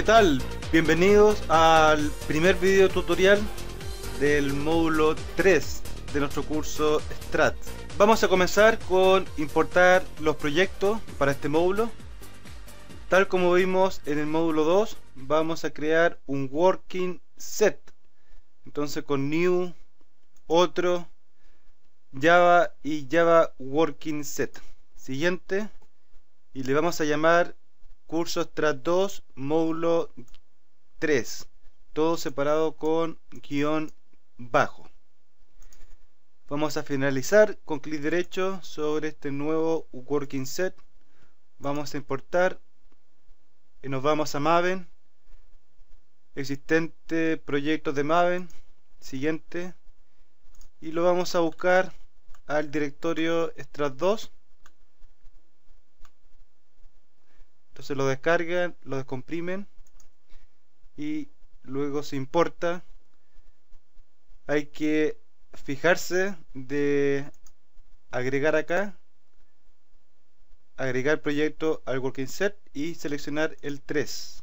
¿Qué tal? Bienvenidos al primer video tutorial del módulo 3 de nuestro curso Strat. Vamos a comenzar con importar los proyectos para este módulo. Tal como vimos en el módulo 2, vamos a crear un working set. Entonces con new, otro, Java y Java working set. Siguiente. Y le vamos a llamar curso Strat 2, módulo 3, todo separado con guión bajo. Vamos a finalizar con clic derecho sobre este nuevo working set. Vamos a importar y nos vamos a Maven. Existente proyecto de Maven. Siguiente. Y lo vamos a buscar al directorio Strat 2 se lo descargan, lo descomprimen y luego se importa. Hay que fijarse de agregar acá, agregar proyecto al working set y seleccionar el 3.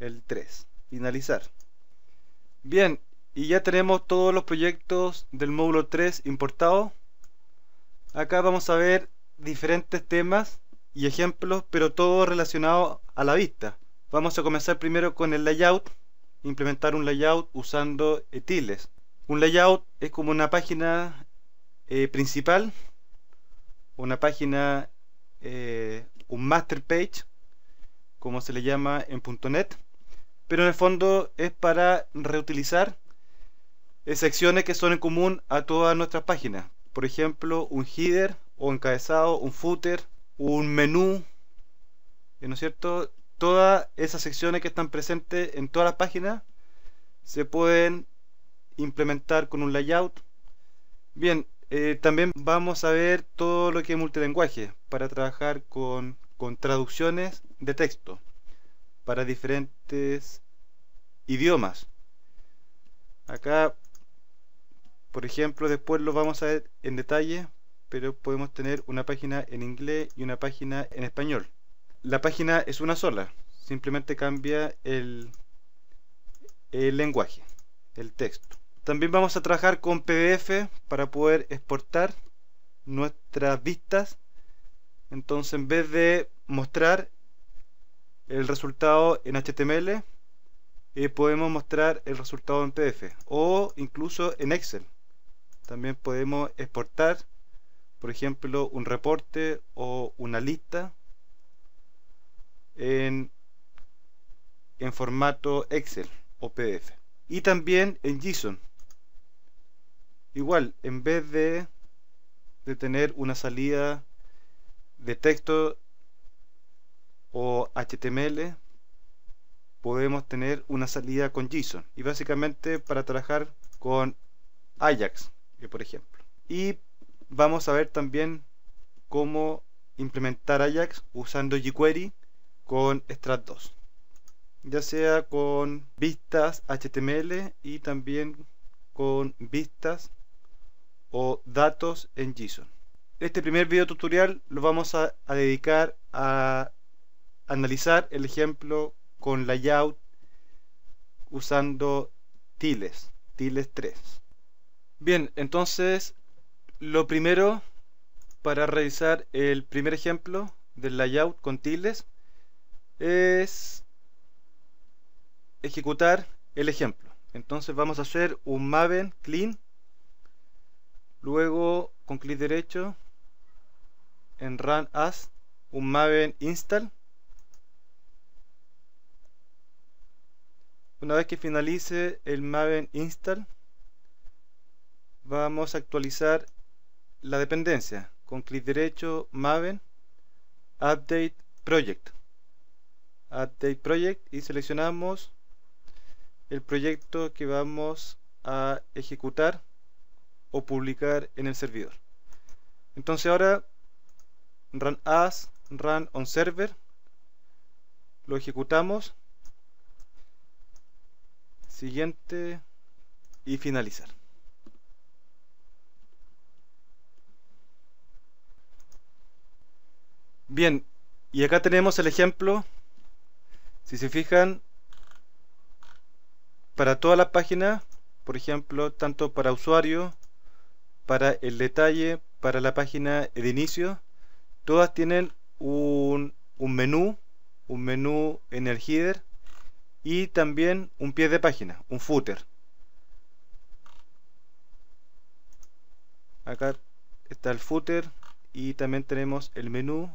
El 3. Finalizar. Bien, y ya tenemos todos los proyectos del módulo 3 importados. Acá vamos a ver diferentes temas y ejemplos, pero todo relacionado a la vista. Vamos a comenzar primero con el layout, implementar un layout usando etiles. Un layout es como una página eh, principal, una página, eh, un master page, como se le llama en .NET, pero en el fondo es para reutilizar secciones que son en común a todas nuestras páginas. Por ejemplo, un header, o encabezado, un footer, un menú, ¿eh, ¿no es cierto? Todas esas secciones que están presentes en todas las páginas se pueden implementar con un layout. Bien, eh, también vamos a ver todo lo que es multilenguaje para trabajar con, con traducciones de texto para diferentes idiomas. Acá, por ejemplo, después lo vamos a ver en detalle pero podemos tener una página en inglés y una página en español. La página es una sola, simplemente cambia el, lenguaje, el texto. También vamos a trabajar con PDF para poder exportar nuestras vistas. Entonces en vez de mostrar el resultado en HTML, eh, podemos mostrar el resultado en PDF o incluso en Excel. También podemos exportar por ejemplo, un reporte o una lista en, formato Excel o PDF. Y también en JSON. Igual, en vez de, de tener una salida de texto o HTML, podemos tener una salida con JSON. Y básicamente para trabajar con Ajax, por ejemplo. Y vamos a ver también cómo implementar Ajax usando jQuery con Strat 2 ya sea con vistas HTML y también con vistas o datos en JSON. Este primer video tutorial lo vamos a, a dedicar a analizar el ejemplo con layout usando tiles, tiles 3. Bien, entonces lo primero, para revisar el primer ejemplo del layout con tildes, es ejecutar el ejemplo. Entonces vamos a hacer un maven clean, luego con clic derecho en run as, un maven install. Una vez que finalice el maven install, vamos a actualizar la dependencia con clic derecho Maven Update Project Update Project y seleccionamos el proyecto que vamos a ejecutar o publicar en el servidor entonces ahora run as run on server lo ejecutamos siguiente y finalizar Bien, y acá tenemos el ejemplo. Si se fijan, para toda la página, por ejemplo, tanto para usuario, para el detalle, para la página de inicio, todas tienen un, un menú, un menú en el header y también un pie de página, un footer. Acá está el footer y también tenemos el menú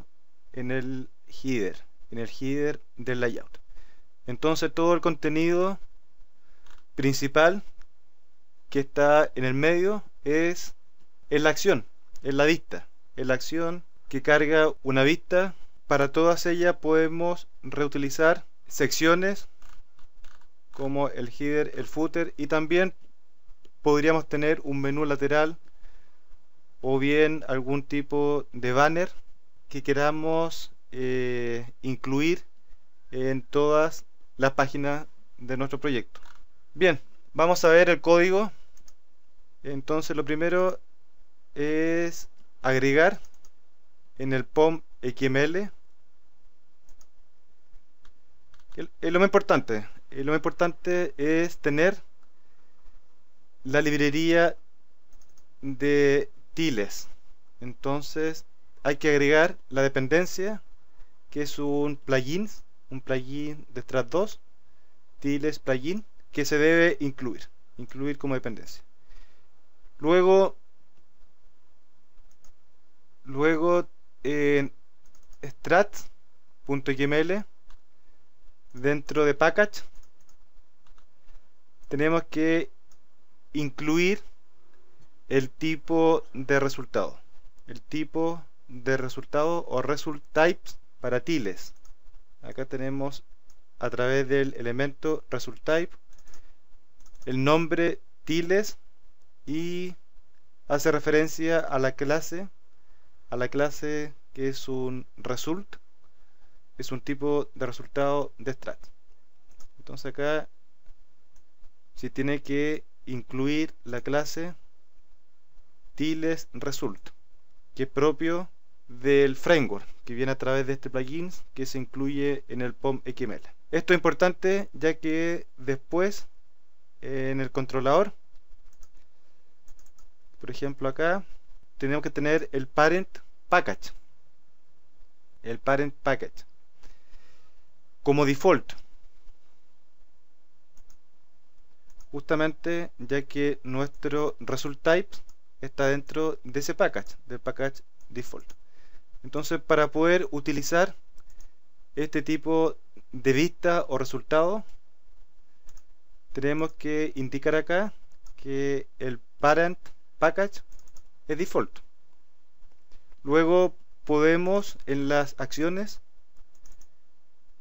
en el header, en el header del layout. Entonces todo el contenido principal que está en el medio es, en la acción, en la vista, es la acción que carga una vista. Para todas ellas podemos reutilizar secciones como el header, el footer y también podríamos tener un menú lateral o bien algún tipo de banner que queramos eh, incluir en todas las páginas de nuestro proyecto. Bien, vamos a ver el código. Entonces lo primero es agregar en el POM XML. lo más importante. Lo más importante es tener la librería de tiles. Entonces hay que agregar la dependencia que es un plugin, un plugin de Strat 2, tiles plugin, que se debe incluir, incluir como dependencia. Luego, luego en strat.yml, dentro de package tenemos que incluir el tipo de resultado, el tipo de resultado o result types para tiles. Acá tenemos a través del elemento result type el nombre tiles y hace referencia a la clase a la clase que es un result es un tipo de resultado de strat entonces acá se tiene que incluir la clase tiles result que es propio del framework que viene a través de este plugin que se incluye en el POM XML. Esto es importante ya que después eh, en el controlador, por ejemplo acá, tenemos que tener el parent package. El parent package como default. Justamente ya que nuestro result type está dentro de ese package, del package default. Entonces, para poder utilizar este tipo de vista o resultado, tenemos que indicar acá que el parent package es default. Luego podemos en las acciones,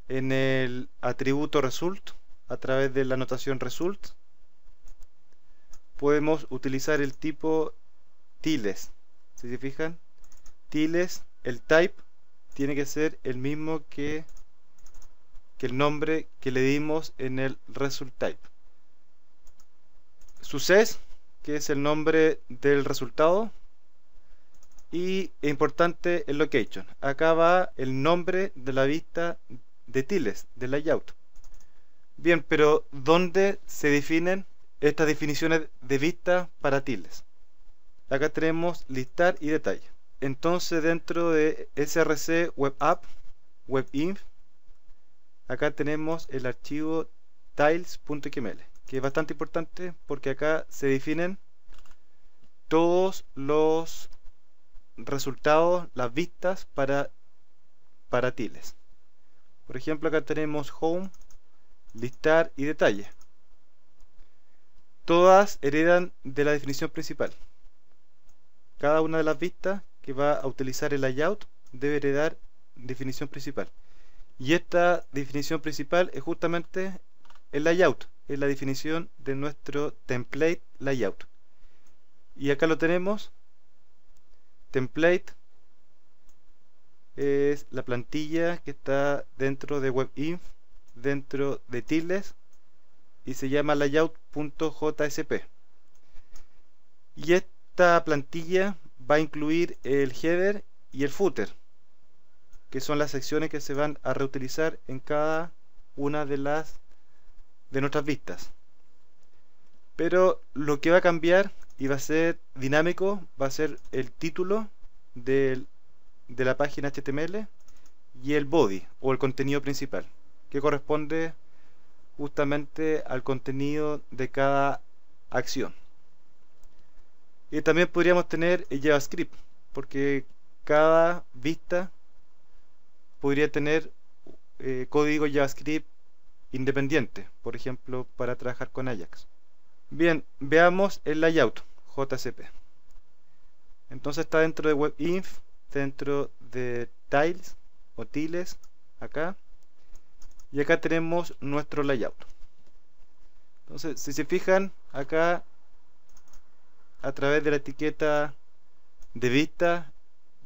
en el atributo result, a través de la anotación result, podemos utilizar el tipo tiles. Si se fijan, tiles el type tiene que ser el mismo que, el nombre que le dimos en el result type. Success, que es el nombre del resultado. Y importante el location. Acá va el nombre de la vista de tiles, del layout. Bien, pero ¿dónde se definen estas definiciones de vista para tiles? Acá tenemos listar y detalle entonces dentro de src web app webinf acá tenemos el archivo tiles.xml que es bastante importante porque acá se definen todos los resultados, las vistas para, para tiles por ejemplo acá tenemos home, listar y detalle todas heredan de la definición principal cada una de las vistas que va a utilizar el layout debe heredar definición principal. Y esta definición principal es justamente el layout, es la definición de nuestro template layout. Y acá lo tenemos. Template es la plantilla que está dentro de WebInf, dentro de tildes y se llama layout.jsp. Y esta plantilla va a incluir el header y el footer, que son las secciones que se van a reutilizar en cada una de las de nuestras vistas. Pero lo que va a cambiar y va a ser dinámico va a ser el título de la página HTML y el body o el contenido principal, que corresponde justamente al contenido de cada acción. Y también podríamos tener JavaScript, porque cada vista podría tener eh, código JavaScript independiente, por ejemplo, para trabajar con Ajax. Bien, veamos el layout JCP. Entonces está dentro de WebInf, dentro de Tiles o Tiles, acá. Y acá tenemos nuestro layout. Entonces, si se fijan, acá a través de la etiqueta de vista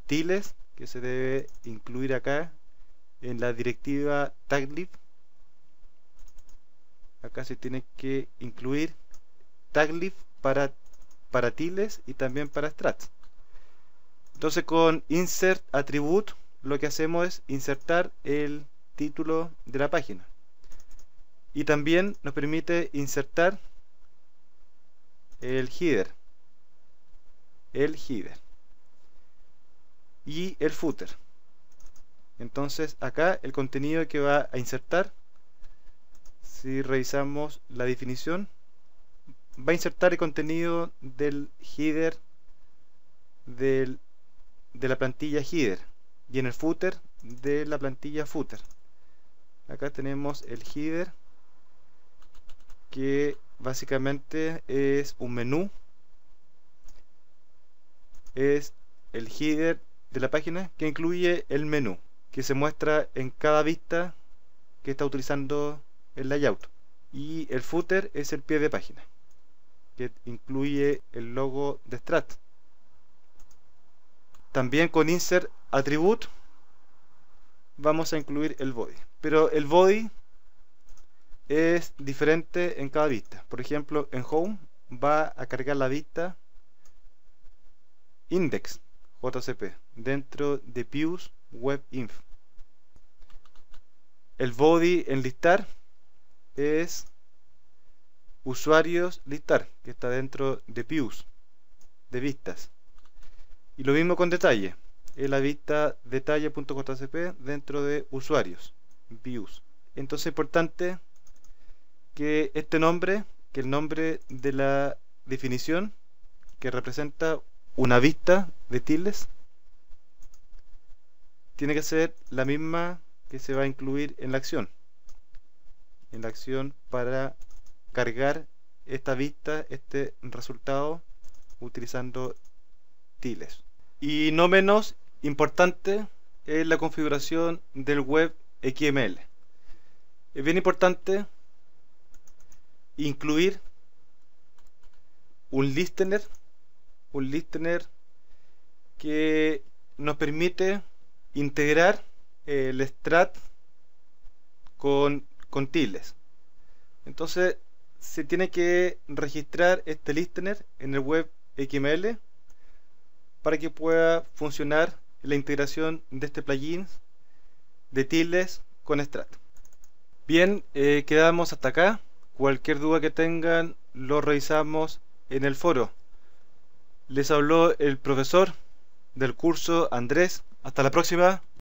tiles que se debe incluir acá en la directiva taglib acá se tiene que incluir taglib para, para tiles y también para strats entonces con insert attribute lo que hacemos es insertar el título de la página y también nos permite insertar el header el header y el footer. Entonces acá el contenido que va a insertar, si revisamos la definición, va a insertar el contenido del header de la plantilla header y en el footer de la plantilla footer. Acá tenemos el header que básicamente es un menú es el header de la página que incluye el menú que se muestra en cada vista que está utilizando el layout y el footer es el pie de página que incluye el logo de Strat también con insert attribute vamos a incluir el body pero el body es diferente en cada vista por ejemplo en home va a cargar la vista index JCP dentro de Pius Web El body en listar es usuarios listar, que está dentro de Pius, de vistas. Y lo mismo con detalle, es la vista detalle.jcp dentro de usuarios, views. Entonces es importante que este nombre, que el nombre de la definición que representa una vista de tiles tiene que ser la misma que se va a incluir en la acción en la acción para cargar esta vista, este resultado utilizando tiles y no menos importante es la configuración del web XML es bien importante incluir un listener un listener que nos permite integrar eh, el strat con, con Entonces se tiene que registrar este listener en el web XML para que pueda funcionar la integración de este plugin de tildes con Strat. Bien, eh, quedamos hasta acá. Cualquier duda que tengan lo revisamos en el foro. Les habló el profesor del curso Andrés. Hasta la próxima.